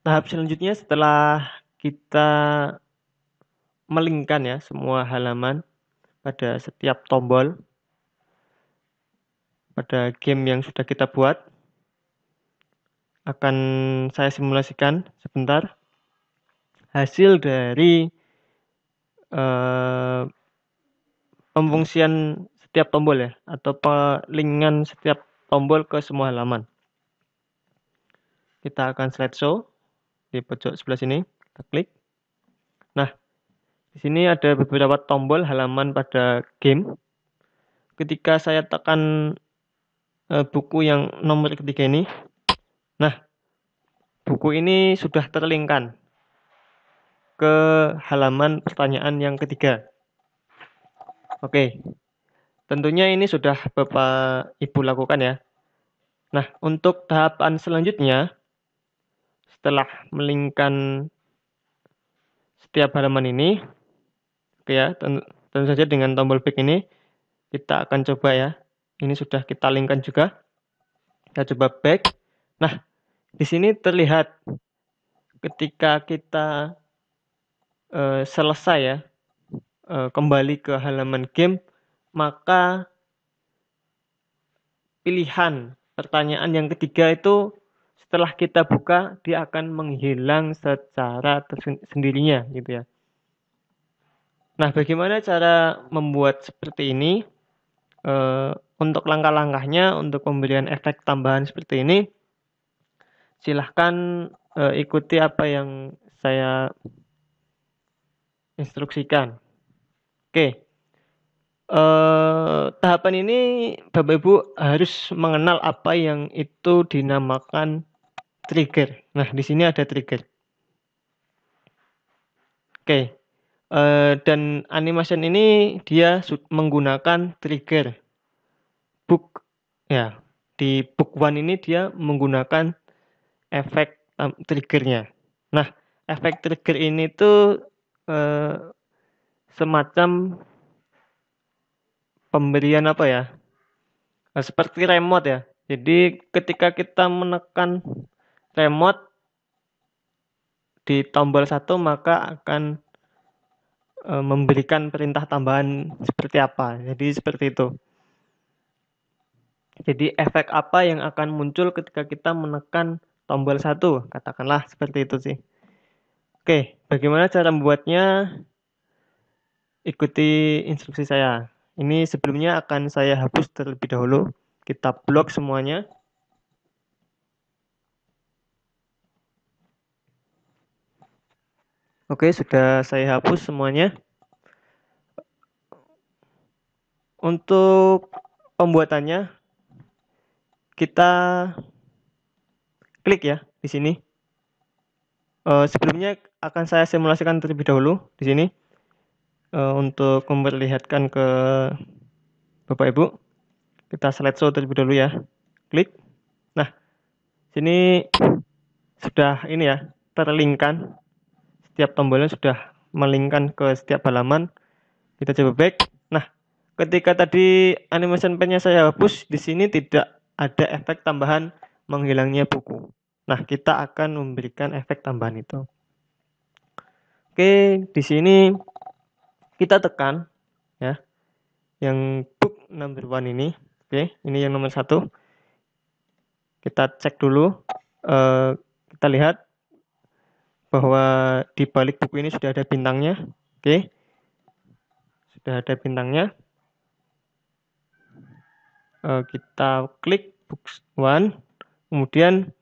tahap selanjutnya setelah kita melingkan ya semua halaman pada setiap tombol pada game yang sudah kita buat akan saya simulasikan sebentar hasil dari uh, pemfungsian setiap tombol ya atau pelingan setiap tombol ke semua halaman kita akan show di pojok sebelah sini kita klik nah di sini ada beberapa tombol halaman pada game ketika saya tekan e, buku yang nomor ketiga ini nah buku ini sudah terlingkan ke halaman pertanyaan yang ketiga Oke, tentunya ini sudah Bapak Ibu lakukan ya. Nah, untuk tahapan selanjutnya, setelah melingkan setiap halaman ini oke ya tentu, tentu saja dengan tombol back ini kita akan coba ya ini sudah kita linkkan juga kita coba back nah di sini terlihat ketika kita uh, selesai ya uh, kembali ke halaman game maka pilihan pertanyaan yang ketiga itu setelah kita buka dia akan menghilang secara sendirinya gitu ya. Nah, bagaimana cara membuat seperti ini? E, untuk langkah-langkahnya untuk pemberian efek tambahan seperti ini, silahkan e, ikuti apa yang saya instruksikan. Oke, e, tahapan ini Bapak Ibu harus mengenal apa yang itu dinamakan trigger. Nah, di sini ada trigger. Oke. Okay. Uh, eh, dan animation ini dia menggunakan trigger. Book ya, di book one ini dia menggunakan efek um, triggernya. Nah, efek trigger ini tuh uh, semacam pemberian apa ya? Nah, seperti remote ya. Jadi ketika kita menekan remote di tombol satu maka akan e, memberikan perintah tambahan seperti apa. Jadi seperti itu. Jadi efek apa yang akan muncul ketika kita menekan tombol satu? Katakanlah seperti itu sih. Oke, bagaimana cara membuatnya? Ikuti instruksi saya. Ini sebelumnya akan saya hapus terlebih dahulu. Kita blok semuanya. Oke, sudah saya hapus semuanya. Untuk pembuatannya kita klik ya di sini. E, sebelumnya akan saya simulasikan terlebih dahulu di sini e, untuk memperlihatkan ke Bapak Ibu. Kita slideshow terlebih dahulu ya. Klik. Nah, sini sudah ini ya terlinkan setiap tombolnya sudah melingkan ke setiap halaman kita coba back nah ketika tadi animation pennya saya hapus di sini tidak ada efek tambahan menghilangnya buku nah kita akan memberikan efek tambahan itu oke di sini kita tekan ya yang book number one ini oke ini yang nomor satu kita cek dulu uh, kita lihat bahwa di balik buku ini sudah ada bintangnya. Oke. Okay. Sudah ada bintangnya. Uh, kita klik book one. Kemudian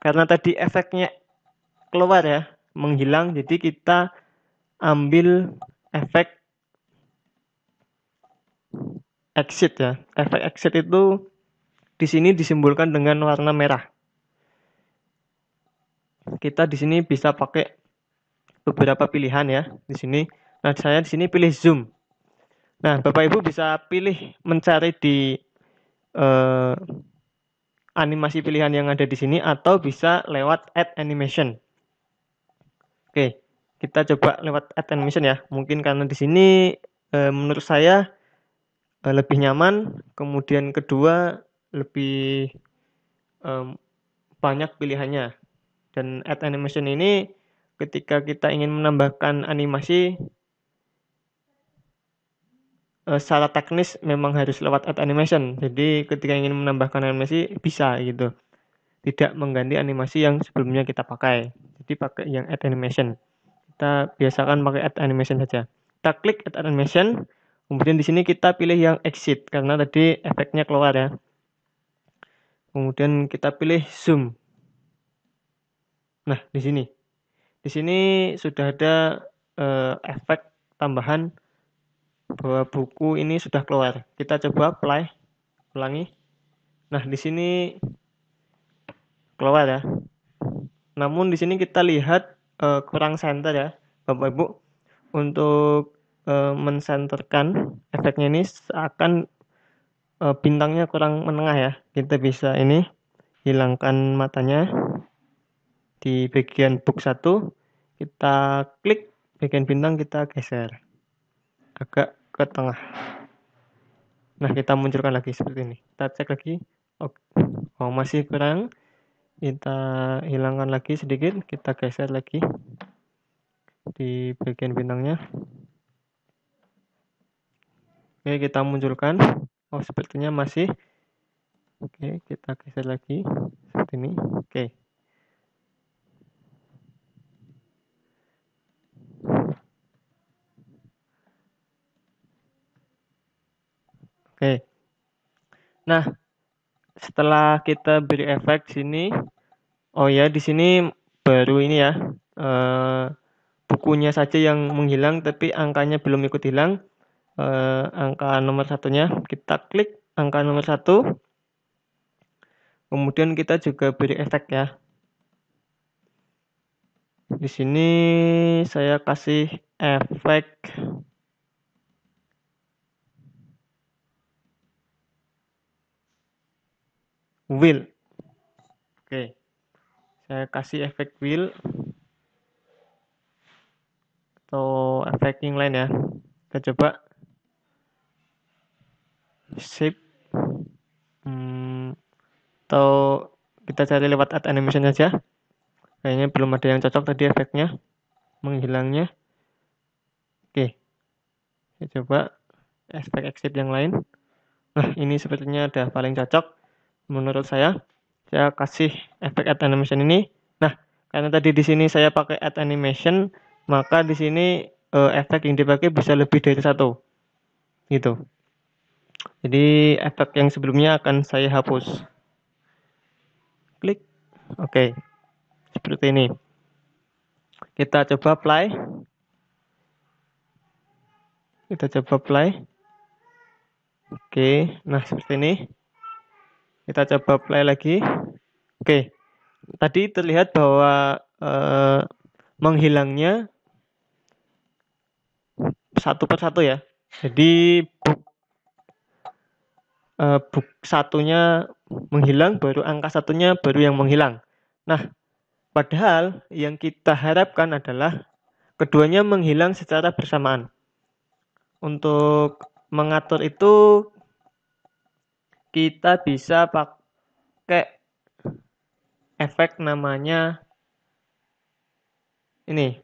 karena tadi efeknya keluar ya, menghilang jadi kita ambil efek exit ya. Efek exit itu di sini disimbolkan dengan warna merah kita di sini bisa pakai beberapa pilihan ya di sini. Nah, saya di sini pilih zoom. Nah, Bapak Ibu bisa pilih mencari di eh, animasi pilihan yang ada di sini atau bisa lewat add animation. Oke, kita coba lewat add animation ya. Mungkin karena di sini eh, menurut saya eh, lebih nyaman, kemudian kedua lebih eh, banyak pilihannya. Dan add animation ini ketika kita ingin menambahkan animasi eh, secara teknis memang harus lewat add animation. Jadi ketika ingin menambahkan animasi bisa gitu. Tidak mengganti animasi yang sebelumnya kita pakai. Jadi pakai yang add animation. Kita biasakan pakai add animation saja. Kita klik add animation, kemudian di sini kita pilih yang exit karena tadi efeknya keluar ya. Kemudian kita pilih zoom. Nah, di sini. Di sini sudah ada uh, efek tambahan bahwa buku ini sudah keluar. Kita coba play ulangi. Nah, di sini keluar ya. Namun di sini kita lihat uh, kurang center ya, Bapak Ibu. Untuk uh, eh, mensenterkan efeknya ini akan bintangnya kurang menengah ya. Kita bisa ini hilangkan matanya di bagian book 1 kita klik bagian bintang kita geser agak ke tengah nah kita munculkan lagi seperti ini kita cek lagi Oke. oh masih kurang kita hilangkan lagi sedikit kita geser lagi di bagian bintangnya Oke, kita munculkan. Oh, sepertinya masih. Oke, kita geser lagi seperti ini. Oke. Oke. Nah, setelah kita beri efek sini, oh ya di sini baru ini ya E, bukunya saja yang menghilang, tapi angkanya belum ikut hilang. E, angka nomor satunya kita klik angka nomor satu, kemudian kita juga beri efek ya. Di sini saya kasih efek will. Oke. Saya kasih efek will atau efek yang lain ya. Kita coba shape hmm, atau kita cari lewat add animation aja. Kayaknya belum ada yang cocok tadi efeknya menghilangnya. Oke. Kita coba efek exit yang lain. Nah, ini sepertinya udah paling cocok menurut saya saya kasih efek add animation ini nah karena tadi di sini saya pakai add animation maka di sini uh, efek yang dipakai bisa lebih dari satu gitu jadi efek yang sebelumnya akan saya hapus klik oke okay. seperti ini kita coba play kita coba play oke okay. nah seperti ini kita coba play lagi. Oke. Okay. Tadi terlihat bahwa e, menghilangnya satu per satu ya. Jadi buk e, buk satunya menghilang, baru angka satunya baru yang menghilang. Nah, padahal yang kita harapkan adalah keduanya menghilang secara bersamaan. Untuk mengatur itu kita bisa pakai efek namanya ini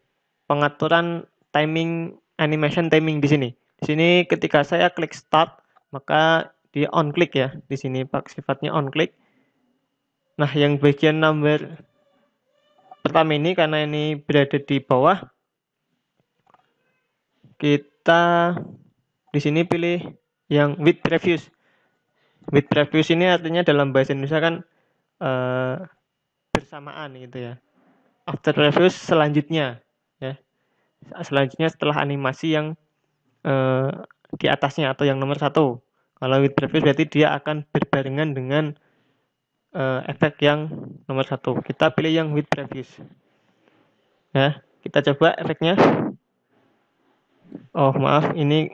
pengaturan timing animation timing di sini. Di sini ketika saya klik start maka di on click ya. Di sini pak sifatnya on click. Nah, yang bagian number pertama ini karena ini berada di bawah kita di sini pilih yang with previous with previous ini artinya dalam bahasa Indonesia kan uh, bersamaan gitu ya after reviews selanjutnya ya selanjutnya setelah animasi yang uh, di atasnya atau yang nomor satu kalau with previous berarti dia akan berbarengan dengan uh, efek yang nomor satu kita pilih yang with previous ya kita coba efeknya oh maaf ini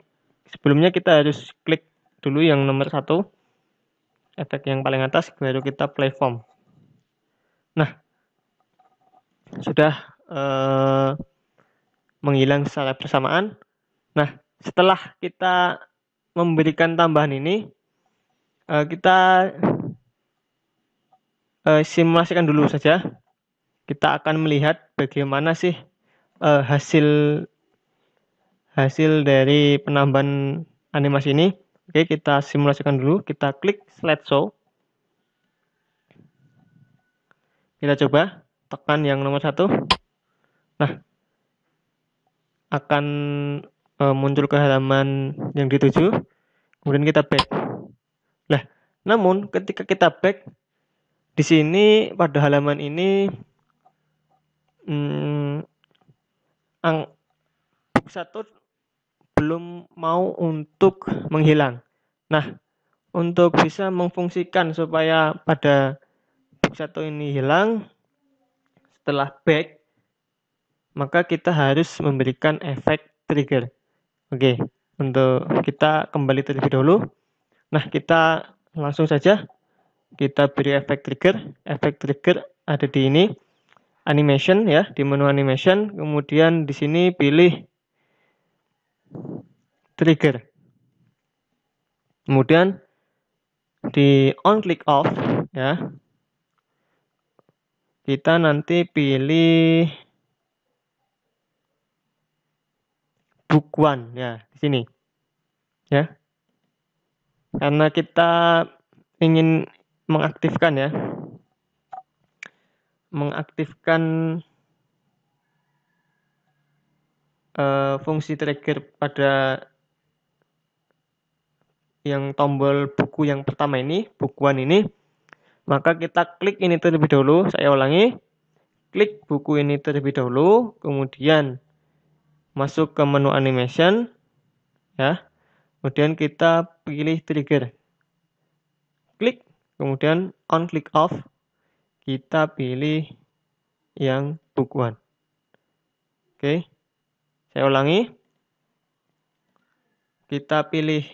sebelumnya kita harus klik dulu yang nomor satu efek yang paling atas baru kita play form. Nah, sudah eh, menghilang secara bersamaan. Nah, setelah kita memberikan tambahan ini, eh, kita eh, simulasikan dulu saja. Kita akan melihat bagaimana sih eh, hasil hasil dari penambahan animasi ini Oke, kita simulasikan dulu. Kita klik slide show. Kita coba tekan yang nomor satu. Nah, akan e, muncul ke halaman yang dituju. Kemudian kita back. Nah, namun ketika kita back, di sini pada halaman ini hmm, ang, satu belum mau untuk menghilang. Nah, untuk bisa memfungsikan supaya pada box satu ini hilang setelah back maka kita harus memberikan efek trigger. Oke, untuk kita kembali terlebih dahulu. Nah, kita langsung saja kita beri efek trigger. Efek trigger ada di ini animation ya, di menu animation. Kemudian di sini pilih trigger. Kemudian di on click off ya. Kita nanti pilih book one ya di sini. Ya. Karena kita ingin mengaktifkan ya. Mengaktifkan uh, fungsi trigger pada yang tombol buku yang pertama ini, bukuan ini, maka kita klik ini terlebih dahulu. Saya ulangi, klik buku ini terlebih dahulu, kemudian masuk ke menu animation, ya. Kemudian kita pilih trigger, klik, kemudian on click off, kita pilih yang bukuan. Oke, saya ulangi, kita pilih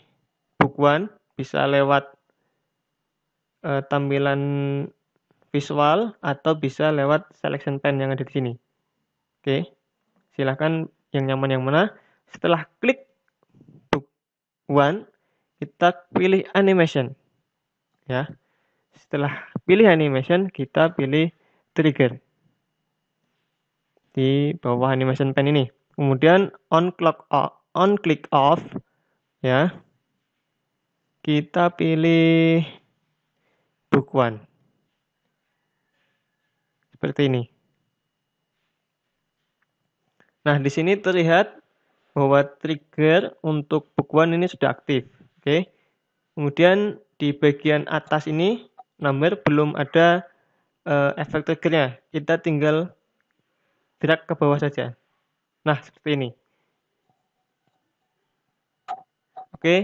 One bisa lewat e, tampilan visual atau bisa lewat selection pen yang ada di sini. Oke, silahkan yang nyaman yang mana. Setelah klik book one, kita pilih animation. Ya, setelah pilih animation, kita pilih trigger di bawah animation pen ini. Kemudian on clock on click off ya kita pilih book one. Seperti ini. Nah, di sini terlihat bahwa trigger untuk book one ini sudah aktif. Oke. Okay. Kemudian di bagian atas ini number belum ada uh, efek triggernya. Kita tinggal drag ke bawah saja. Nah, seperti ini. Oke. Okay.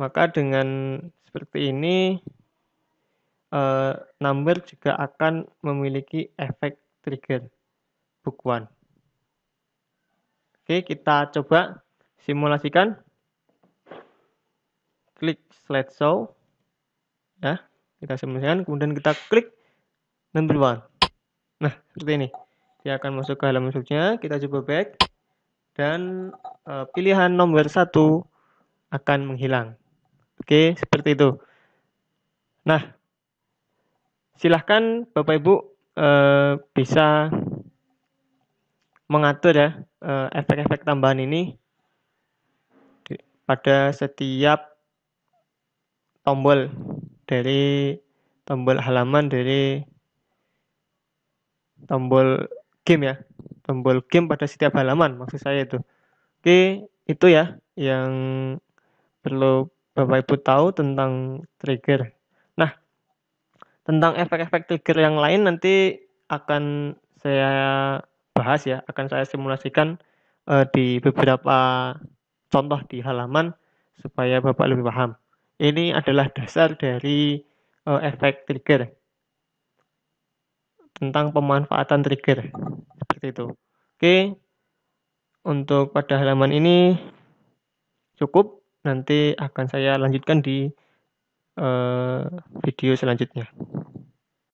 Maka dengan seperti ini eh, number juga akan memiliki efek trigger one. Oke, kita coba simulasikan. Klik slide show Ya, kita simulasikan kemudian kita klik number one. Nah, seperti ini. Dia akan masuk ke halaman selanjutnya. Kita coba back dan uh, pilihan nomor satu akan menghilang. Oke, seperti itu. Nah, silahkan Bapak Ibu eh, bisa mengatur ya eh, efek-efek tambahan ini pada setiap tombol dari tombol halaman dari tombol game ya tombol game pada setiap halaman maksud saya itu oke itu ya yang perlu Bapak Ibu tahu tentang trigger. Nah, tentang efek-efek trigger yang lain nanti akan saya bahas ya, akan saya simulasikan uh, di beberapa contoh di halaman supaya Bapak lebih paham. Ini adalah dasar dari uh, efek trigger. Tentang pemanfaatan trigger. Seperti itu. Oke. Untuk pada halaman ini cukup nanti akan saya lanjutkan di uh, video selanjutnya.